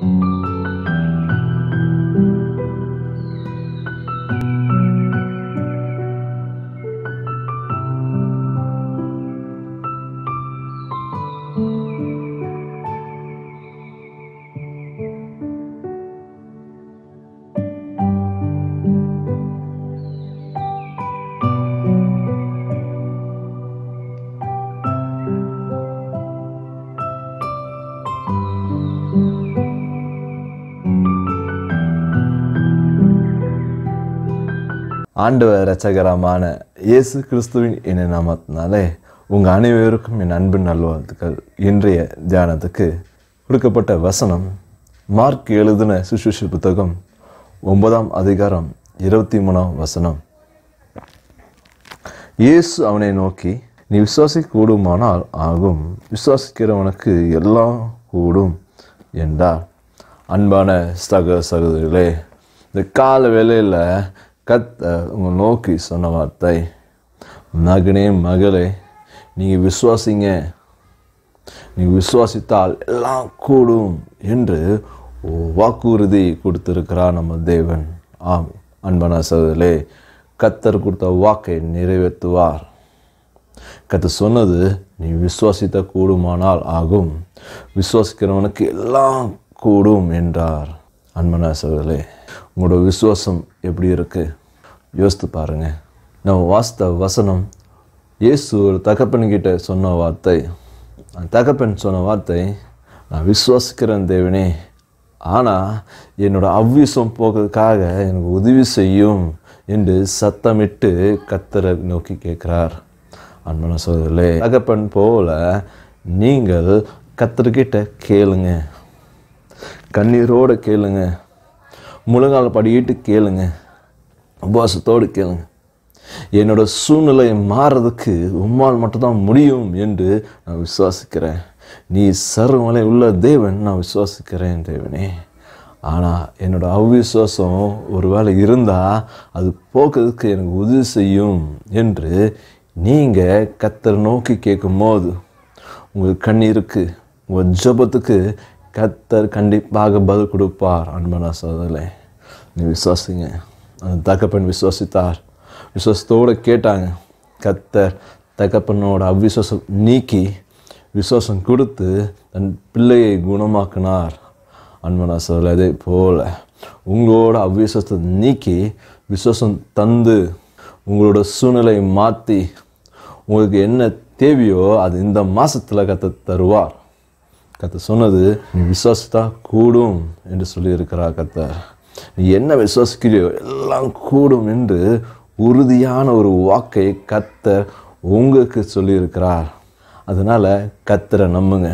Thank you. ஆண்டவ இரட்சகரமான இயேசு கிறிஸ்துவின் என்ன நாமத்தினாலே உங்கள் அனைவருக்கும் என் அன்பு நல்வாழ்த்துக்கள் இன்றைய தியானத்துக்கு கொடுக்கப்பட்ட வசனம் மார்க் எழுதின சுசுஷு புத்தகம் ஒன்பதாம் அதிகாரம் இருபத்தி மூணாம் வசனம் இயேசு அவனை நோக்கி நீ கூடுமானால் ஆகும் விசுவாசிக்கிறவனுக்கு எல்லாம் கூடும் என்றார் அன்பான சக சகோதரிகளே இந்த கால வேலையில் கத்த உங்கள் நோக்கி சொன்ன வார்த்தை மகனே மகளே நீங்கள் விசுவாசிங்க நீங்கள் விசுவாசித்தால் எல்லாம் கூடும் என்று வாக்குறுதி கொடுத்துருக்கிறார் நம்ம தேவன் ஆம் அன்பனா சகோதரே கத்தர் கொடுத்த வாக்கை நிறைவேற்றுவார் கத்து சொன்னது நீ விசுவாசித்த கூடுமானால் ஆகும் விசுவாசிக்கிறவனுக்கு எல்லாம் கூடும் என்றார் அன்பன சகோதரே உங்களோட விசுவாசம் எப்படி இருக்குது யோசித்து பாருங்கள் நம்ம வாஸ்த வசனம் இயேசு ஒரு தகப்பன்கிட்ட சொன்ன வார்த்தை தகப்பன் சொன்ன வார்த்தை நான் விசுவாசிக்கிறேன் தேவனே ஆனால் என்னோடய அவ்விசம் போகிறதுக்காக எனக்கு உதவி செய்யும் என்று சத்தமிட்டு கத்தரை நோக்கி கேட்குறார் அன்பன சோதரில் தகப்பன் போல நீங்கள் கத்தர்கிட்ட கேளுங்க கண்ணீரோடு கேளுங்க முழங்கால் படியிட்டு கேளுங்க உபவாசத்தோடு கேளுங்க என்னோட சூழ்நிலை மாறுறதுக்கு உம்மால் மட்டும்தான் முடியும் என்று நான் விசுவாசிக்கிறேன் நீ சர்வமலை உள்ள தேவன் நான் விசுவாசிக்கிறேன் தேவனே ஆனால் என்னோடய அவ்விசுவாசம் ஒரு வேளை இருந்தால் அது போக்குறதுக்கு எனக்கு உதவி செய்யும் என்று நீங்கள் கத்தரை நோக்கி கேட்கும் போது உங்கள் கண்ணீருக்கு உங்கள் ஜபத்துக்கு கத்தர் கண்டிப்பாக பதில் கொடுப்பார் அன்பனா சோதரே நீ விசுவாசிங்க அந்த தகப்பன் விசுவாசித்தார் விசுவாசத்தோடு கேட்டாங்க கத்தர் தகப்பனோட அவ்விசுவாசம் நீக்கி விசுவாசம் கொடுத்து தன் பிள்ளையை குணமாக்கினார் அன்பனா சோதரே அதே போல் உங்களோட அவ்விசுவாசத்தை நீக்கி விசுவாசம் தந்து உங்களோட சூழ்நிலையை மாற்றி உங்களுக்கு என்ன தேவையோ அது இந்த மாதத்தில் கற்று தருவார் கத்த சொன்னது நீ விசுவாசித்தா கூடும் என்று சொல்லியிருக்கிறார் கத்தர் நீ என்ன விசுவாசிக்கிறியோ எல்லாம் கூடும் என்று உறுதியான ஒரு வாக்கை கத்தர் உங்களுக்கு சொல்லியிருக்கிறார் அதனால் கத்தரை நம்புங்க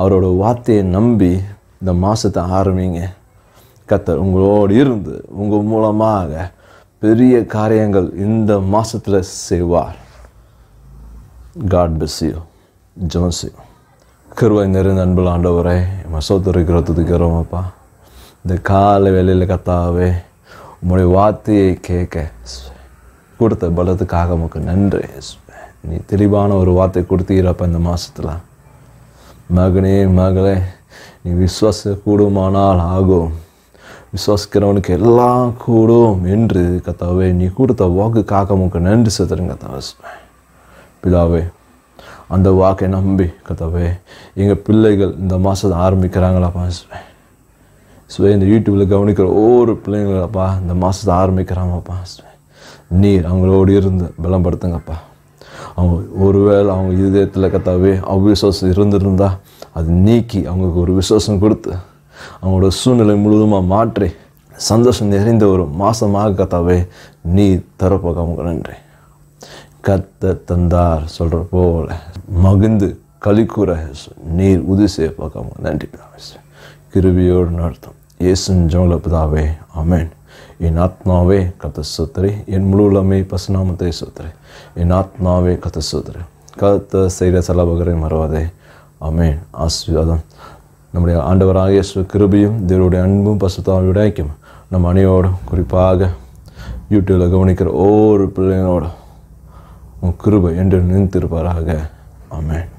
அவரோட வார்த்தையை நம்பி இந்த மாதத்தை ஆரம்பிங்க கத்தர் உங்களோடு இருந்து உங்கள் மூலமாக பெரிய காரியங்கள் இந்த மாதத்தில் செய்வார் காட் பிஸ் யூ ஜோன்ஸ் யூ கருவாய் நிறைந்த அன்பில் ஆண்டவரே மசோத்திருக்கிற துதிக்கிறோம் அப்பா இந்த காலை வேலையில் கத்தாவே உங்களுடைய வார்த்தையை கேட்க கொடுத்த பலத்துக்காக நமக்கு நன்றி நீ தெளிவான ஒரு வார்த்தை கொடுத்தீரப்ப இந்த மாதத்தில் மகனே மகளே நீ விசுவாச கூடுமானால் ஆகும் விசுவாசிக்கிறவனுக்கு எல்லாம் கூடும் என்று கத்தாவே நீ கொடுத்த வாக்கு காக்கமுக்கு நன்றி சேர்த்துருங்க கத்தாவே பிதாவே அந்த வாக்கை நம்பி கதவே எங்கள் பிள்ளைகள் இந்த மாதத்தை ஆரம்பிக்கிறாங்களாப்பா ஸோ இந்த யூடியூப்பில் கவனிக்கிற ஒவ்வொரு பிள்ளைங்களாப்பா இந்த மாதத்தை ஆரம்பிக்கிறாங்கப்பா நீர் அவங்களோடு இருந்து பலப்படுத்துங்கப்பா அவங்க ஒருவேளை அவங்க இதயத்தில் கத்தாவே அவ்விசுவாசம் இருந்திருந்தா அது நீக்கி அவங்களுக்கு ஒரு விசுவாசம் கொடுத்து அவங்களோட சூழ்நிலை முழுவதுமாக மாற்றி சந்தோஷம் நிறைந்த ஒரு மாதமாக கத்தாவே நீ தரப்போக அவங்க நன்றி கத்த தந்தார் சொல்கிற போல் மகிழ்ந்து கலிக்கூற நீர் உதவி செய்ய பார்க்காம நன்றி பிதாவே கிருபியோடு நடத்தும் இயேசுன் ஜோல அமேன் என் ஆத்மாவே கத சுத்திரை என் உலமை பசுநாமத்தை சுத்திரை என் ஆத்மாவே கத சுத்திரை கத்த செய்த செலவுகளை மறவாதே அமேன் ஆசீர்வாதம் நம்முடைய ஆண்டவராக இயேசு கிருபியும் தேவருடைய அன்பும் பசுத்தாவியோட விடாய்க்கும் நம்ம அணியோடும் குறிப்பாக யூடியூபில் கவனிக்கிற ஒவ்வொரு பிள்ளைங்களோட உன் கிருபை என்று நினைத்திருப்பாராக ஆமேன்